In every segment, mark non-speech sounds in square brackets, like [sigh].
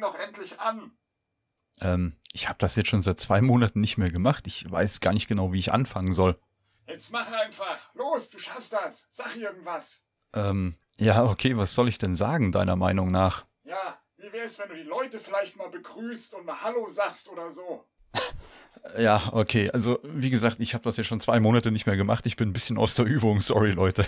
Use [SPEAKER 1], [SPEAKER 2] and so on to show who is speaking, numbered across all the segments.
[SPEAKER 1] doch endlich an. Ähm, ich habe das jetzt schon seit zwei Monaten nicht mehr gemacht. Ich weiß gar nicht genau, wie ich anfangen soll. Jetzt mach einfach. Los, du schaffst das. Sag irgendwas. Ähm, ja, okay, was soll ich denn sagen, deiner Meinung nach? Ja, wie wär's, wenn du die Leute vielleicht mal begrüßt und mal Hallo sagst oder so? [laughs] ja, okay. Also, wie gesagt, ich habe das ja schon zwei Monate nicht mehr gemacht. Ich bin ein bisschen aus der Übung. Sorry, Leute.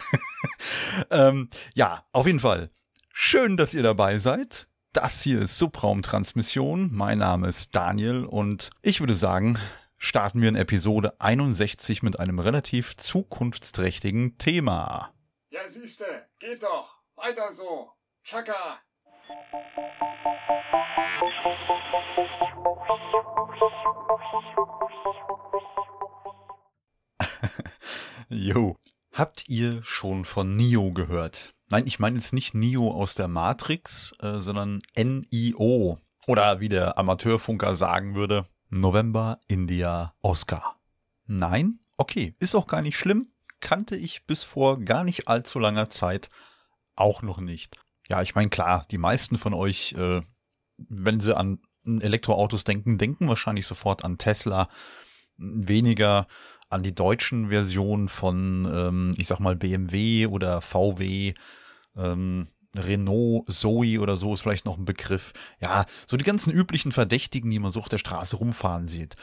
[SPEAKER 1] [laughs] ähm, ja, auf jeden Fall. Schön, dass ihr dabei seid. Das hier ist Subraumtransmission. Mein Name ist Daniel und ich würde sagen, starten wir in Episode 61 mit einem relativ zukunftsträchtigen Thema. Ja, siehste, geht doch. Weiter so. Chaka. [laughs] Jo, habt ihr schon von Nio gehört? Nein, ich meine jetzt nicht Neo aus der Matrix, äh, sondern NIO. Oder wie der Amateurfunker sagen würde, November India Oscar. Nein? Okay, ist auch gar nicht schlimm. Kannte ich bis vor gar nicht allzu langer Zeit auch noch nicht. Ja, ich meine, klar, die meisten von euch, äh, wenn sie an Elektroautos denken, denken wahrscheinlich sofort an Tesla, weniger an die deutschen Versionen von, ähm, ich sag mal, BMW oder VW ähm, Renault, Zoe oder so ist vielleicht noch ein Begriff. Ja, so die ganzen üblichen Verdächtigen, die man so auf der Straße rumfahren sieht.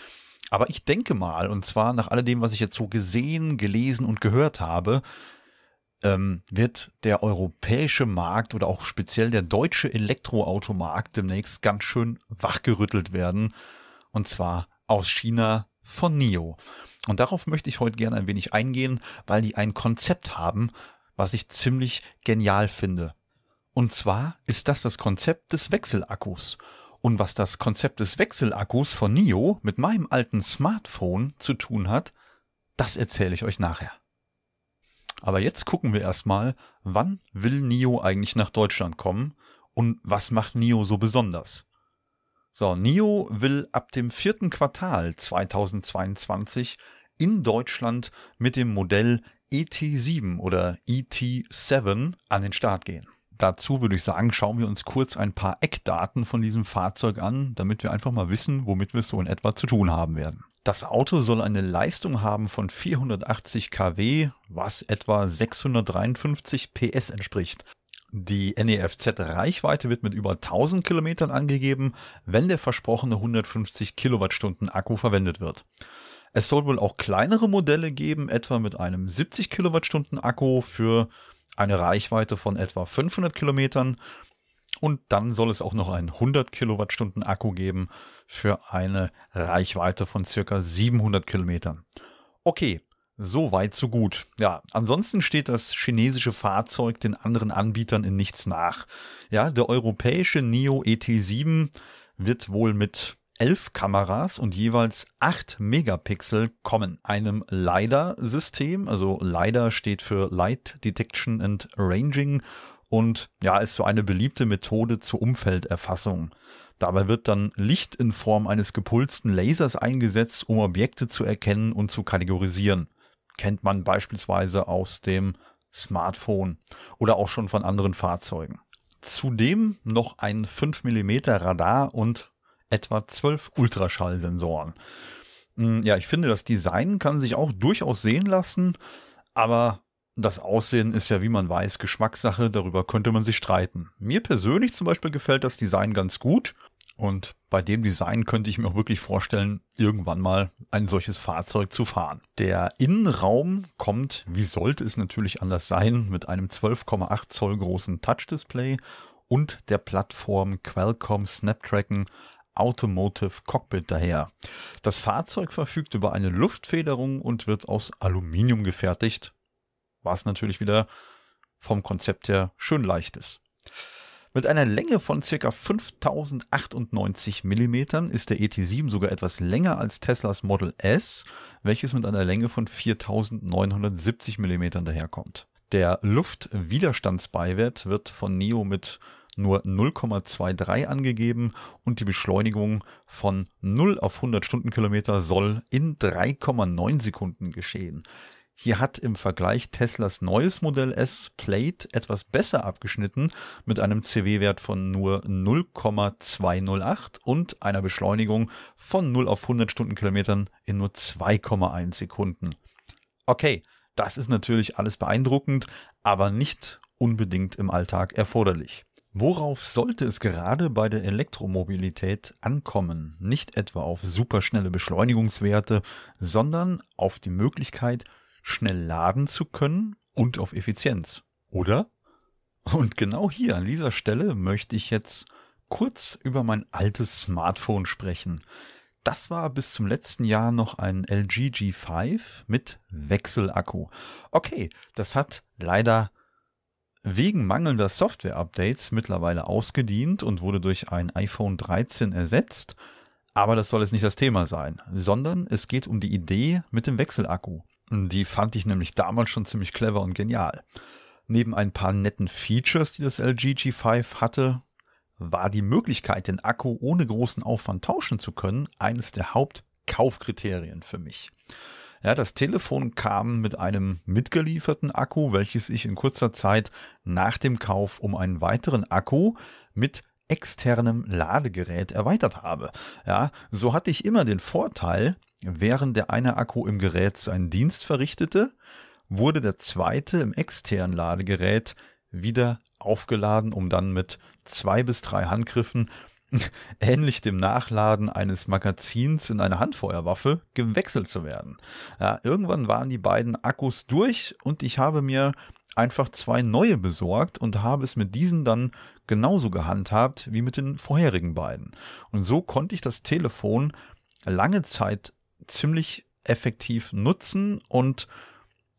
[SPEAKER 1] Aber ich denke mal, und zwar nach alledem, was ich jetzt so gesehen, gelesen und gehört habe, ähm, wird der europäische Markt oder auch speziell der deutsche Elektroautomarkt demnächst ganz schön wachgerüttelt werden. Und zwar aus China von NIO. Und darauf möchte ich heute gerne ein wenig eingehen, weil die ein Konzept haben, was ich ziemlich genial finde. Und zwar ist das das Konzept des Wechselakkus. Und was das Konzept des Wechselakkus von NIO mit meinem alten Smartphone zu tun hat, das erzähle ich euch nachher. Aber jetzt gucken wir erstmal, wann will NIO eigentlich nach Deutschland kommen und was macht NIO so besonders? So, NIO will ab dem vierten Quartal 2022 in Deutschland mit dem Modell ET7 oder ET7 an den Start gehen. Dazu würde ich sagen, schauen wir uns kurz ein paar Eckdaten von diesem Fahrzeug an, damit wir einfach mal wissen, womit wir es so in etwa zu tun haben werden. Das Auto soll eine Leistung haben von 480 kW, was etwa 653 PS entspricht. Die NEFZ-Reichweite wird mit über 1000 Kilometern angegeben, wenn der versprochene 150 Kilowattstunden Akku verwendet wird. Es soll wohl auch kleinere Modelle geben, etwa mit einem 70 Kilowattstunden Akku für eine Reichweite von etwa 500 Kilometern. Und dann soll es auch noch einen 100 Kilowattstunden Akku geben für eine Reichweite von circa 700 Kilometern. Okay, so weit, so gut. Ja, ansonsten steht das chinesische Fahrzeug den anderen Anbietern in nichts nach. Ja, der europäische NIO ET7 wird wohl mit elf Kameras und jeweils acht Megapixel kommen. Einem LiDAR-System, also LiDAR steht für Light Detection and Ranging und ja, ist so eine beliebte Methode zur Umfelderfassung. Dabei wird dann Licht in Form eines gepulsten Lasers eingesetzt, um Objekte zu erkennen und zu kategorisieren. Kennt man beispielsweise aus dem Smartphone oder auch schon von anderen Fahrzeugen. Zudem noch ein 5 mm Radar und etwa zwölf Ultraschallsensoren. Hm, ja, ich finde, das Design kann sich auch durchaus sehen lassen, aber das Aussehen ist ja, wie man weiß, Geschmackssache, darüber könnte man sich streiten. Mir persönlich zum Beispiel gefällt das Design ganz gut und bei dem Design könnte ich mir auch wirklich vorstellen, irgendwann mal ein solches Fahrzeug zu fahren. Der Innenraum kommt, wie sollte es natürlich anders sein, mit einem 12,8 Zoll großen Touch-Display und der Plattform Qualcomm Snapdragon Automotive Cockpit daher. Das Fahrzeug verfügt über eine Luftfederung und wird aus Aluminium gefertigt, was natürlich wieder vom Konzept her schön leicht ist. Mit einer Länge von ca. 5098 mm ist der ET7 sogar etwas länger als Teslas Model S, welches mit einer Länge von 4970 mm daherkommt. Der Luftwiderstandsbeiwert wird von NEO mit nur 0,23 angegeben und die Beschleunigung von 0 auf 100 Stundenkilometer soll in 3,9 Sekunden geschehen. Hier hat im Vergleich Teslas neues Modell S Plate etwas besser abgeschnitten mit einem CW-Wert von nur 0,208 und einer Beschleunigung von 0 auf 100 Stundenkilometern in nur 2,1 Sekunden. Okay, das ist natürlich alles beeindruckend, aber nicht unbedingt im Alltag erforderlich. Worauf sollte es gerade bei der Elektromobilität ankommen? Nicht etwa auf superschnelle Beschleunigungswerte, sondern auf die Möglichkeit, schnell laden zu können und auf Effizienz, oder? Und genau hier an dieser Stelle möchte ich jetzt kurz über mein altes Smartphone sprechen. Das war bis zum letzten Jahr noch ein LG G5 mit Wechselakku. Okay, das hat leider wegen mangelnder Software-Updates mittlerweile ausgedient und wurde durch ein iPhone 13 ersetzt. Aber das soll jetzt nicht das Thema sein, sondern es geht um die Idee mit dem Wechselakku. Die fand ich nämlich damals schon ziemlich clever und genial. Neben ein paar netten Features, die das LG G5 hatte, war die Möglichkeit, den Akku ohne großen Aufwand tauschen zu können, eines der Hauptkaufkriterien für mich. Ja, das Telefon kam mit einem mitgelieferten Akku, welches ich in kurzer Zeit nach dem Kauf um einen weiteren Akku mit externem Ladegerät erweitert habe. Ja, so hatte ich immer den Vorteil, während der eine Akku im Gerät seinen Dienst verrichtete, wurde der zweite im externen Ladegerät wieder aufgeladen, um dann mit zwei bis drei Handgriffen [laughs] ähnlich dem Nachladen eines Magazins in eine Handfeuerwaffe, gewechselt zu werden. Ja, irgendwann waren die beiden Akkus durch und ich habe mir einfach zwei neue besorgt und habe es mit diesen dann genauso gehandhabt wie mit den vorherigen beiden. Und so konnte ich das Telefon lange Zeit ziemlich effektiv nutzen und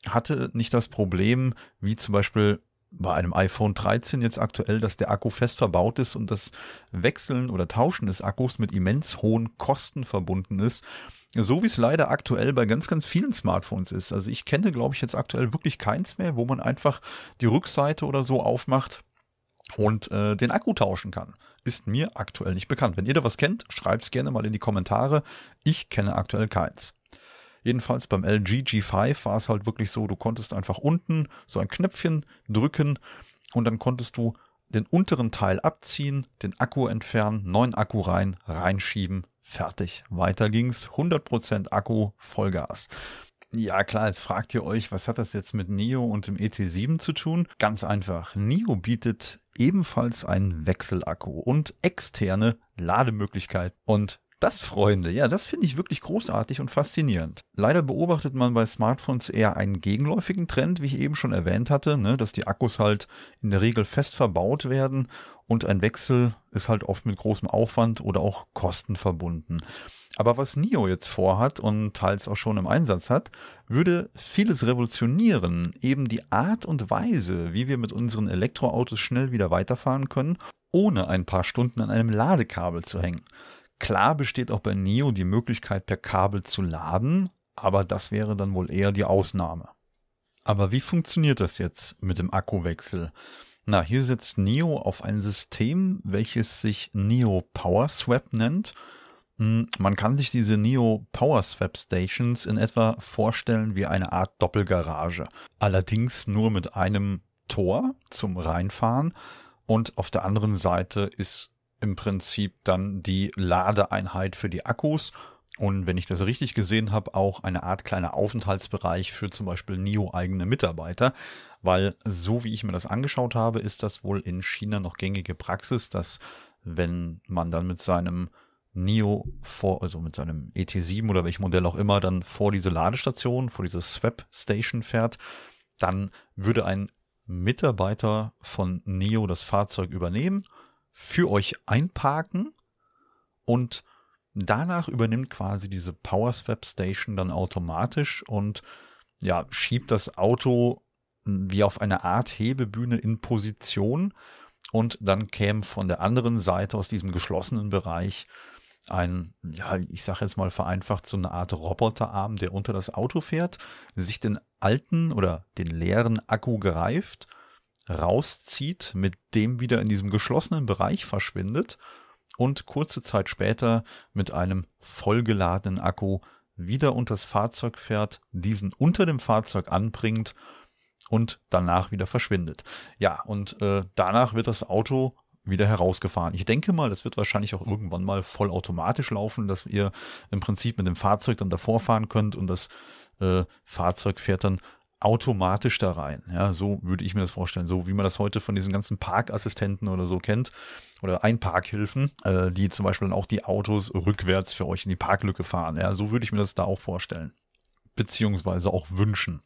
[SPEAKER 1] hatte nicht das Problem, wie zum Beispiel bei einem iPhone 13 jetzt aktuell, dass der Akku fest verbaut ist und das Wechseln oder Tauschen des Akkus mit immens hohen Kosten verbunden ist. So wie es leider aktuell bei ganz, ganz vielen Smartphones ist. Also ich kenne, glaube ich, jetzt aktuell wirklich keins mehr, wo man einfach die Rückseite oder so aufmacht und äh, den Akku tauschen kann. Ist mir aktuell nicht bekannt. Wenn ihr da was kennt, schreibt es gerne mal in die Kommentare. Ich kenne aktuell keins. Jedenfalls beim LG G5 war es halt wirklich so, du konntest einfach unten so ein Knöpfchen drücken und dann konntest du den unteren Teil abziehen, den Akku entfernen, neuen Akku rein, reinschieben, fertig. Weiter ging's, 100% Akku, Vollgas. Ja klar, jetzt fragt ihr euch, was hat das jetzt mit NIO und dem ET7 zu tun? Ganz einfach, NIO bietet ebenfalls einen Wechselakku und externe Lademöglichkeit. Und das, Freunde, ja, das finde ich wirklich großartig und faszinierend. Leider beobachtet man bei Smartphones eher einen gegenläufigen Trend, wie ich eben schon erwähnt hatte, ne, dass die Akkus halt in der Regel fest verbaut werden und ein Wechsel ist halt oft mit großem Aufwand oder auch Kosten verbunden. Aber was NIO jetzt vorhat und teils auch schon im Einsatz hat, würde vieles revolutionieren, eben die Art und Weise, wie wir mit unseren Elektroautos schnell wieder weiterfahren können, ohne ein paar Stunden an einem Ladekabel zu hängen. Klar besteht auch bei Neo die Möglichkeit, per Kabel zu laden, aber das wäre dann wohl eher die Ausnahme. Aber wie funktioniert das jetzt mit dem Akkuwechsel? Na, hier setzt Neo auf ein System, welches sich Neo Power Swap nennt. Hm, man kann sich diese Neo Power Swap Stations in etwa vorstellen wie eine Art Doppelgarage. Allerdings nur mit einem Tor zum Reinfahren und auf der anderen Seite ist im Prinzip dann die Ladeeinheit für die Akkus und wenn ich das richtig gesehen habe, auch eine Art kleiner Aufenthaltsbereich für zum Beispiel NIO-eigene Mitarbeiter, weil so wie ich mir das angeschaut habe, ist das wohl in China noch gängige Praxis, dass wenn man dann mit seinem NIO vor, also mit seinem ET7 oder welchem Modell auch immer, dann vor diese Ladestation, vor diese Swap-Station fährt, dann würde ein Mitarbeiter von NIO das Fahrzeug übernehmen für euch einparken und danach übernimmt quasi diese Power Swap Station dann automatisch und ja, schiebt das Auto hm, wie auf einer Art Hebebühne in Position und dann käme von der anderen Seite aus diesem geschlossenen Bereich ein, ja, ich sage jetzt mal vereinfacht, so eine Art Roboterarm, der unter das Auto fährt, sich den alten oder den leeren Akku greift rauszieht, mit dem wieder in diesem geschlossenen Bereich verschwindet und kurze Zeit später mit einem vollgeladenen Akku wieder unter das Fahrzeug fährt, diesen unter dem Fahrzeug anbringt und danach wieder verschwindet. Ja, und äh, danach wird das Auto wieder herausgefahren. Ich denke mal, das wird wahrscheinlich auch irgendwann mal vollautomatisch laufen, dass ihr im Prinzip mit dem Fahrzeug dann davor fahren könnt und das äh, Fahrzeug fährt dann automatisch da rein. Ja, so würde ich mir das vorstellen. So wie man das heute von diesen ganzen Parkassistenten oder so kennt oder Einparkhilfen, äh, die zum Beispiel dann auch die Autos rückwärts für euch in die Parklücke fahren. Ja, so würde ich mir das da auch vorstellen. Beziehungsweise auch wünschen.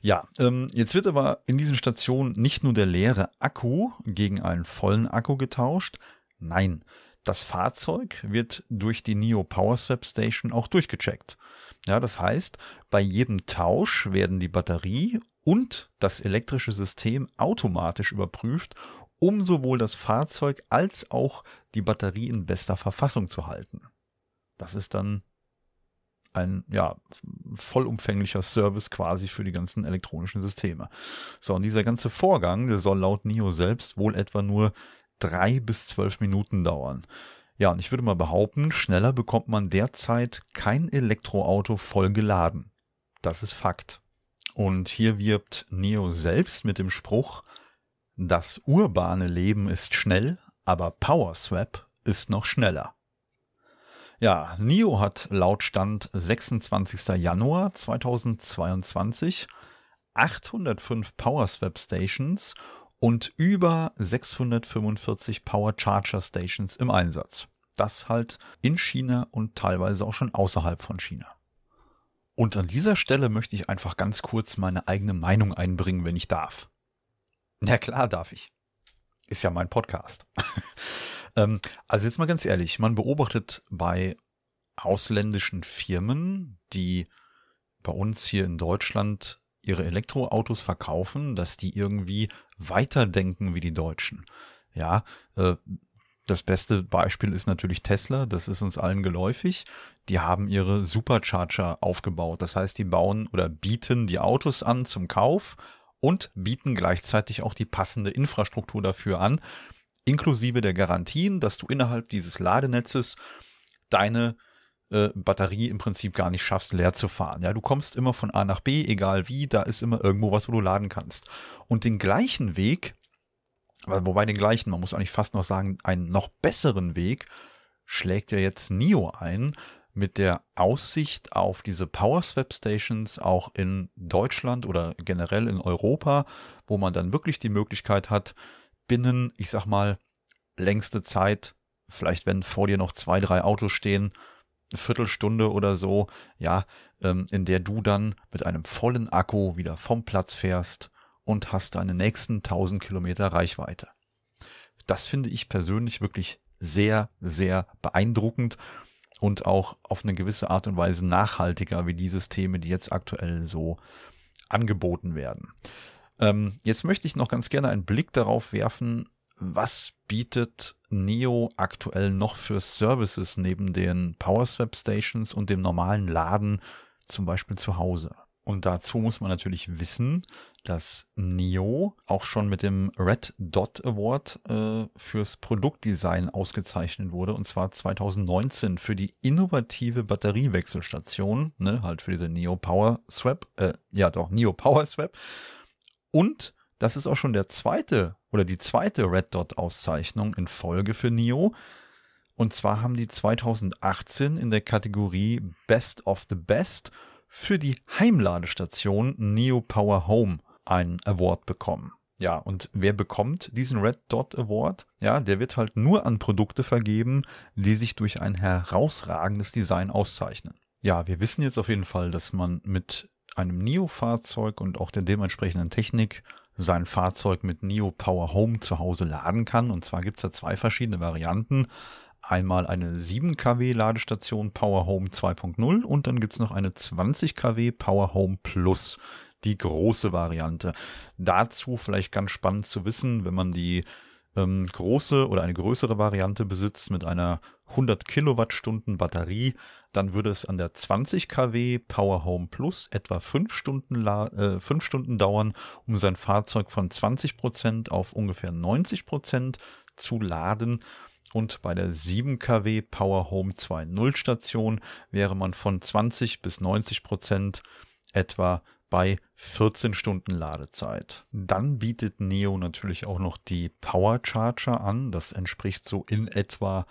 [SPEAKER 1] Ja, ähm, jetzt wird aber in diesen Stationen nicht nur der leere Akku gegen einen vollen Akku getauscht. Nein, das Fahrzeug wird durch die NIO Power Swap Station auch durchgecheckt. Ja, das heißt, bei jedem Tausch werden die Batterie und das elektrische System automatisch überprüft, um sowohl das Fahrzeug als auch die Batterie in bester Verfassung zu halten. Das ist dann ein ja, vollumfänglicher Service quasi für die ganzen elektronischen Systeme. So, und dieser ganze Vorgang, der soll laut NIO selbst wohl etwa nur drei bis zwölf Minuten dauern. Ja, und ich würde mal behaupten, schneller bekommt man derzeit kein Elektroauto voll geladen. Das ist Fakt. Und hier wirbt Neo selbst mit dem Spruch, das urbane Leben ist schnell, aber Powerswap ist noch schneller. Ja, NIO hat laut Stand 26. Januar 2022 805 Powerswap Stations und über 645 Power Charger Stations im Einsatz. Das halt in China und teilweise auch schon außerhalb von China. Und an dieser Stelle möchte ich einfach ganz kurz meine eigene Meinung einbringen, wenn ich darf. Na klar, darf ich. Ist ja mein Podcast. [laughs] Ähm, also jetzt mal ganz ehrlich, man beobachtet bei ausländischen Firmen, die bei uns hier in Deutschland ihre Elektroautos verkaufen, dass die irgendwie weiterdenken wie die Deutschen. Ja, äh, das beste Beispiel ist natürlich Tesla, das ist uns allen geläufig. Die haben ihre Supercharger aufgebaut. Das heißt, die bauen oder bieten die Autos an zum Kauf und bieten gleichzeitig auch die passende Infrastruktur dafür an, inklusive der Garantien, dass du innerhalb dieses Ladenetzes deine äh, Batterie im Prinzip gar nicht schaffst, leer zu fahren. Ja, du kommst immer von A nach B, egal wie, da ist immer irgendwo was, wo du laden kannst. Und den gleichen Weg, wobei den gleichen, man muss eigentlich fast noch sagen, einen noch besseren Weg schlägt ja jetzt NIO ein mit der Aussicht auf diese power swap Stations auch in Deutschland oder generell in Europa, wo man dann wirklich die Möglichkeit hat, binnen, ich sag mal, längste Zeit, vielleicht wenn vor dir noch zwei, drei Autos stehen, Viertelstunde oder so, ja, ähm, in der du dann mit einem vollen Akku wieder vom Platz fährst und hast deine nächsten 1000 Kilometer Reichweite. Das finde ich persönlich wirklich sehr, sehr beeindruckend und auch auf eine gewisse Art und Weise nachhaltiger wie die Systeme, die jetzt aktuell so angeboten werden. Ähm, jetzt möchte ich noch ganz gerne einen Blick darauf werfen, was bietet Neo aktuell noch für Services neben den PowerSwap Stations und dem normalen Laden, zum Beispiel zu Hause? Und dazu muss man natürlich wissen, dass Neo auch schon mit dem Red Dot Award äh, fürs Produktdesign ausgezeichnet wurde, und zwar 2019 für die innovative Batteriewechselstation, ne, halt für diese Neo Power Swap, äh, ja doch, Neo Power Swap. Und das ist auch schon der zweite oder die zweite Red Dot Auszeichnung in Folge für Neo. Und zwar haben die 2018 in der Kategorie Best of the Best für die Heimladestation Neo Power Home einen Award bekommen. Ja, und wer bekommt diesen Red Dot Award? Ja, der wird halt nur an Produkte vergeben, die sich durch ein herausragendes Design auszeichnen. Ja, wir wissen jetzt auf jeden Fall, dass man mit einem NIO-Fahrzeug und auch der dementsprechenden Technik sein Fahrzeug mit Neo Power Home zu Hause laden kann. Und zwar gibt es da zwei verschiedene Varianten. Einmal eine 7 kW Ladestation Power Home 2.0 und dann gibt es noch eine 20 kW Power Home Plus die große Variante. Dazu vielleicht ganz spannend zu wissen, wenn man die ähm, große oder eine größere Variante besitzt mit einer 100 Kilowattstunden Batterie, dann würde es an der 20 kW Power Home Plus etwa 5 Stunden, äh, 5 Stunden dauern, um sein Fahrzeug von 20% Prozent auf ungefähr 90% Prozent zu laden. Und bei der 7 kW Power Home 2.0 Station wäre man von 20 bis 90% Prozent etwa bei 14 Stunden Ladezeit. Dann bietet Neo natürlich auch noch die Power Charger an. Das entspricht so in etwa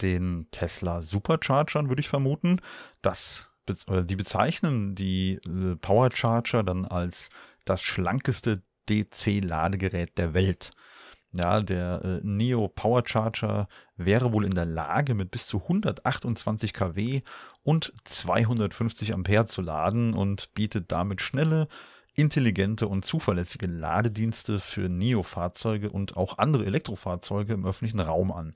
[SPEAKER 1] den Tesla Superchargern, würde ich vermuten. Das, die bezeichnen die äh, Powercharger dann als das schlankeste DC-Ladegerät der Welt. Ja, der äh, Neo Power Charger wäre wohl in der Lage, mit bis zu 128 kW und 250 Ampere zu laden und bietet damit schnelle, intelligente und zuverlässige Ladedienste für Neo-Fahrzeuge und auch andere Elektrofahrzeuge im öffentlichen Raum an.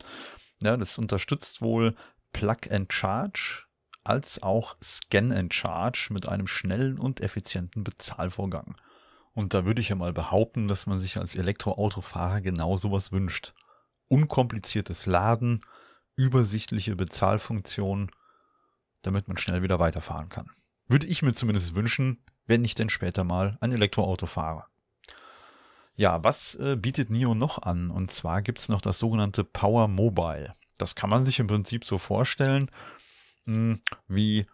[SPEAKER 1] Ja, das unterstützt wohl Plug and Charge als auch Scan and Charge mit einem schnellen und effizienten Bezahlvorgang. Und da würde ich ja mal behaupten, dass man sich als Elektroautofahrer genau sowas wünscht. Unkompliziertes Laden, übersichtliche Bezahlfunktionen, damit man schnell wieder weiterfahren kann. Würde ich mir zumindest wünschen, wenn ich denn später mal ein Elektroauto fahre. Ja, was äh, bietet NIO noch an? Und zwar gibt es noch das sogenannte Power Mobile. Das kann man sich im Prinzip so vorstellen mh, hm, wie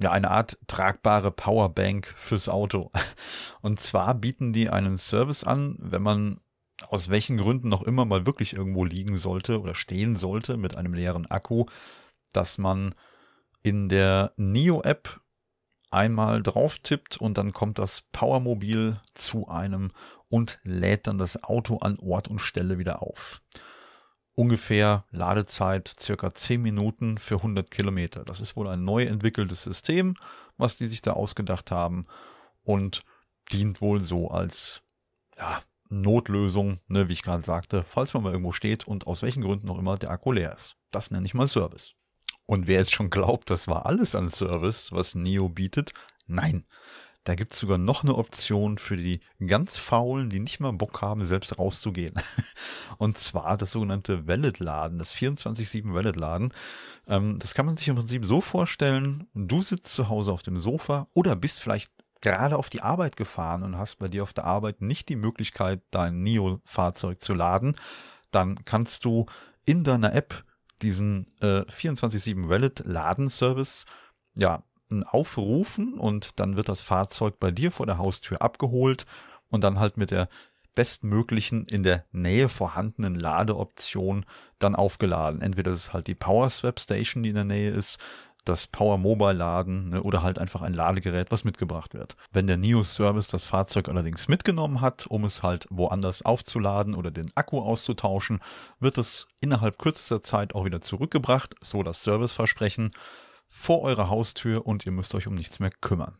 [SPEAKER 1] ja, eine Art tragbare Powerbank fürs Auto. [laughs] Und zwar bieten die einen Service an, wenn man aus welchen Gründen noch immer mal wirklich irgendwo liegen sollte oder stehen sollte mit einem leeren Akku, dass man in der NIO-App einmal drauf tippt und dann kommt das Powermobil zu einem und lädt dann das Auto an Ort und Stelle wieder auf. Ungefähr Ladezeit circa 10 Minuten für 100 Kilometer. Das ist wohl ein neu entwickeltes System, was die sich da ausgedacht haben und dient wohl so als ja, Notlösung, ne, wie ich gerade sagte, falls man mal irgendwo steht und aus welchen Gründen auch immer der Akku leer ist. Das nenne ich mal Service. Und wer jetzt schon glaubt, das war alles an Service, was Neo bietet, nein. Da gibt es sogar noch eine Option für die ganz Faulen, die nicht mal Bock haben, selbst rauszugehen. [laughs] Und zwar das sogenannte valid laden das 24-7 valid laden das kann man sich im Prinzip so vorstellen, du sitzt zu Hause auf dem Sofa oder bist vielleicht gerade auf die Arbeit gefahren und hast bei dir auf der Arbeit nicht die Möglichkeit, dein NIO-Fahrzeug zu laden, dann kannst du in deiner App diesen äh, 24-7 Wallet Ladenservice ja Kontakten aufrufen und dann wird das Fahrzeug bei dir vor der Haustür abgeholt und dann halt mit der bestmöglichen in der Nähe vorhandenen Ladeoption dann aufgeladen. Entweder ist es halt die Power Swap Station, die in der Nähe ist, das Power Mobile Laden ne, oder halt einfach ein Ladegerät, was mitgebracht wird. Wenn der NIOS Service das Fahrzeug allerdings mitgenommen hat, um es halt woanders aufzuladen oder den Akku auszutauschen, wird es innerhalb kürzester Zeit auch wieder zurückgebracht, so das Serviceversprechen vor eurer Haustür und ihr müsst euch um nichts mehr kümmern.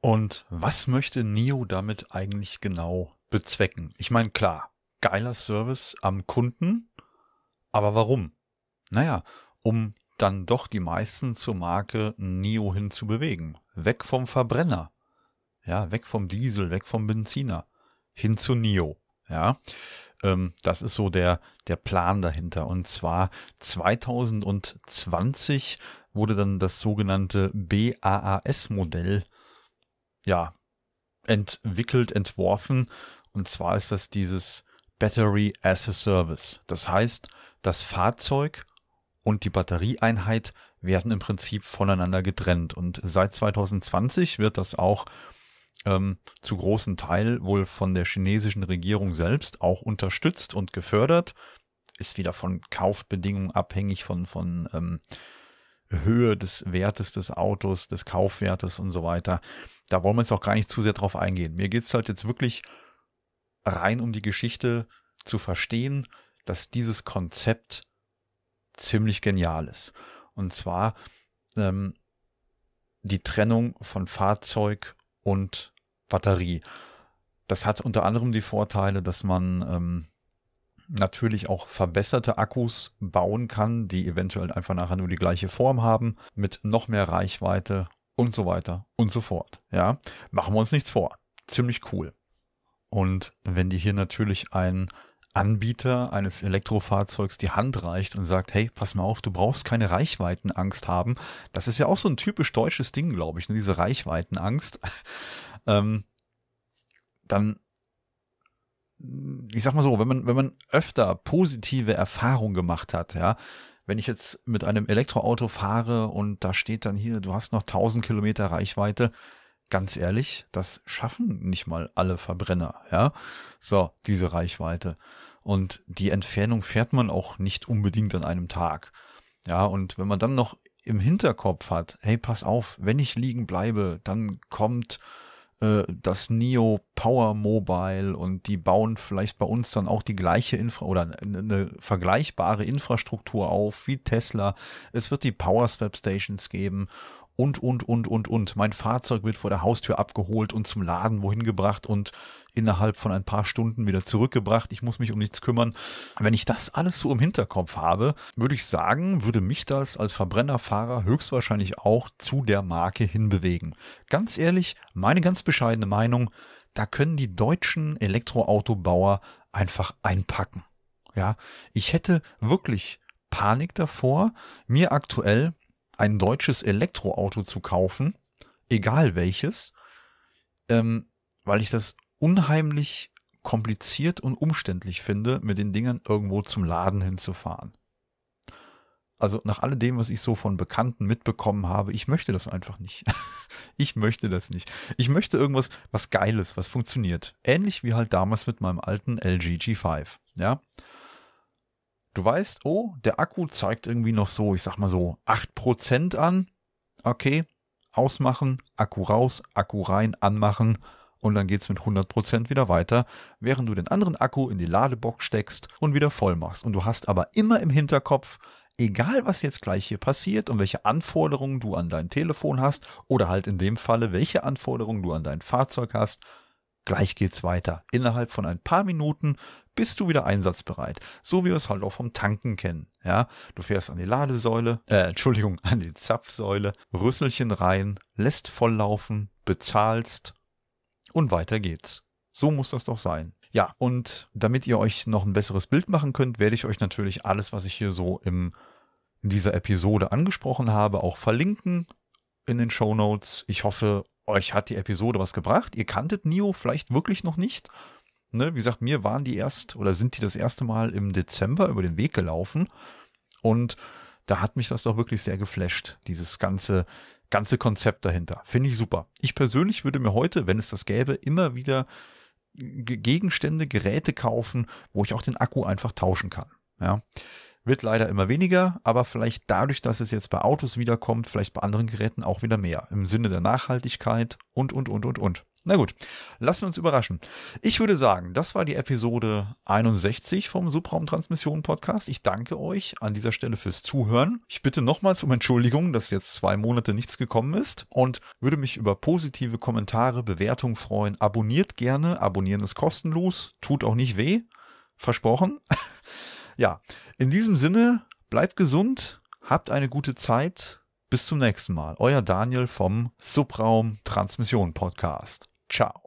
[SPEAKER 1] Und was möchte Nio damit eigentlich genau bezwecken? Ich meine, klar, geiler Service am Kunden, aber warum? Naja, um dann doch die meisten zur Marke Nio hin zu bewegen. Weg vom Verbrenner. Ja, weg vom Diesel, weg vom Benziner. Hin zu Nio. Ja, ähm, das ist so der, der Plan dahinter. Und zwar 2020 wurde dann das sogenannte BAAS-Modell ja, entwickelt, entworfen. Und zwar ist das dieses Battery as a Service. Das heißt, das Fahrzeug und die Batterieeinheit werden im Prinzip voneinander getrennt. Und seit 2020 wird das auch ähm, zu großen Teil wohl von der chinesischen Regierung selbst auch unterstützt und gefördert. Ist wieder von Kaufbedingungen abhängig, von, von ähm, Höhe des Wertes des Autos, des Kaufwertes und so weiter. Da wollen wir jetzt auch gar nicht zu sehr drauf eingehen. Mir geht's halt jetzt wirklich rein um die Geschichte zu verstehen, dass dieses Konzept ziemlich genial ist. Und zwar ähm, die Trennung von Fahrzeug und Batterie. Das hat unter anderem die Vorteile, dass man ähm, natürlich auch verbesserte Akkus bauen kann, die eventuell einfach nachher nur die gleiche Form haben, mit noch mehr Reichweite und so weiter und so fort. Ja, machen wir uns nichts vor. Ziemlich cool. Und wenn die hier natürlich ein Anbieter eines Elektrofahrzeugs die Hand reicht und sagt, hey, pass mal auf, du brauchst keine Reichweitenangst haben. Das ist ja auch so ein typisch deutsches Ding, glaube ich, ne, diese Reichweitenangst. [laughs] ähm, dann, ich sag mal so, wenn man, wenn man öfter positive Erfahrungen gemacht hat, ja, wenn ich jetzt mit einem Elektroauto fahre und da steht dann hier, du hast noch 1000 Kilometer Reichweite, ganz ehrlich, das schaffen nicht mal alle Verbrenner, ja. So, diese Reichweite. Und die Entfernung fährt man auch nicht unbedingt an einem Tag. Ja, und wenn man dann noch im Hinterkopf hat, hey, pass auf, wenn ich liegen bleibe, dann kommt äh, das NIO Power Mobile und die bauen vielleicht bei uns dann auch die gleiche Infra oder eine ne, ne vergleichbare Infrastruktur auf wie Tesla. Es wird die Power Swap Stations geben und, und, und, und, und. Mein Fahrzeug wird vor der Haustür abgeholt und zum Laden wohin gebracht und innerhalb von ein paar Stunden wieder zurückgebracht. Ich muss mich um nichts kümmern. Wenn ich das alles so im Hinterkopf habe, würde ich sagen, würde mich das als Verbrennerfahrer höchstwahrscheinlich auch zu der Marke hinbewegen. Ganz ehrlich, meine ganz bescheidene Meinung, da können die deutschen Elektroautobauer einfach einpacken. Ja, ich hätte wirklich Panik davor, mir aktuell ein deutsches Elektroauto zu kaufen, egal welches, ähm, weil ich das unheimlich kompliziert und umständlich finde, mit den Dingern irgendwo zum Laden hinzufahren. Also nach alledem, was ich so von Bekannten mitbekommen habe, ich möchte das einfach nicht. [laughs] ich möchte das nicht. Ich möchte irgendwas, was Geiles, was funktioniert. Ähnlich wie halt damals mit meinem alten LG G5. Ja. Du weißt, oh, der Akku zeigt irgendwie noch so, ich sag mal so, 8% an. Okay, ausmachen, Akku raus, Akku rein, anmachen und dann geht's mit 100% wieder weiter, während du den anderen Akku in die Ladebox steckst und wieder voll machst. Und du hast aber immer im Hinterkopf, egal was jetzt gleich hier passiert und welche Anforderungen du an dein Telefon hast oder halt in dem Falle, welche Anforderungen du an dein Fahrzeug hast, gleich geht's weiter. Innerhalb von ein paar Minuten bist du wieder einsatzbereit. So wie wir es halt auch vom Tanken kennen. Ja, du fährst an die Ladesäule, äh, Entschuldigung, an die Zapfsäule, Rüsselchen rein, lässt volllaufen, bezahlst und weiter geht's. So muss das doch sein. Ja, und damit ihr euch noch ein besseres Bild machen könnt, werde ich euch natürlich alles, was ich hier so im, in dieser Episode angesprochen habe, auch verlinken in den Show Notes. Ich hoffe, euch hat die Episode was gebracht. Ihr kanntet Nio vielleicht wirklich noch nicht. Ne? Wie gesagt, mir waren die erst oder sind die das erste Mal im Dezember über den Weg gelaufen. Und da hat mich das doch wirklich sehr geflasht, dieses ganze, ganze Konzept dahinter. Finde ich super. Ich persönlich würde mir heute, wenn es das gäbe, immer wieder Gegenstände, Geräte kaufen, wo ich auch den Akku einfach tauschen kann. Ja. Wird leider immer weniger, aber vielleicht dadurch, dass es jetzt bei Autos wiederkommt, vielleicht bei anderen Geräten auch wieder mehr. Im Sinne der Nachhaltigkeit und, und, und, und, und. Na gut, lassen wir uns überraschen. Ich würde sagen, das war die Episode 61 vom Subraumtransmission Podcast. Ich danke euch an dieser Stelle fürs Zuhören. Ich bitte nochmals um Entschuldigung, dass jetzt zwei Monate nichts gekommen ist und würde mich über positive Kommentare, Bewertungen freuen. Abonniert gerne, abonnieren ist kostenlos, tut auch nicht weh. Versprochen. [laughs] ja, in diesem Sinne, bleibt gesund, habt eine gute Zeit. Bis zum nächsten Mal. Euer Daniel vom Subraum Transmission Podcast. Ciao.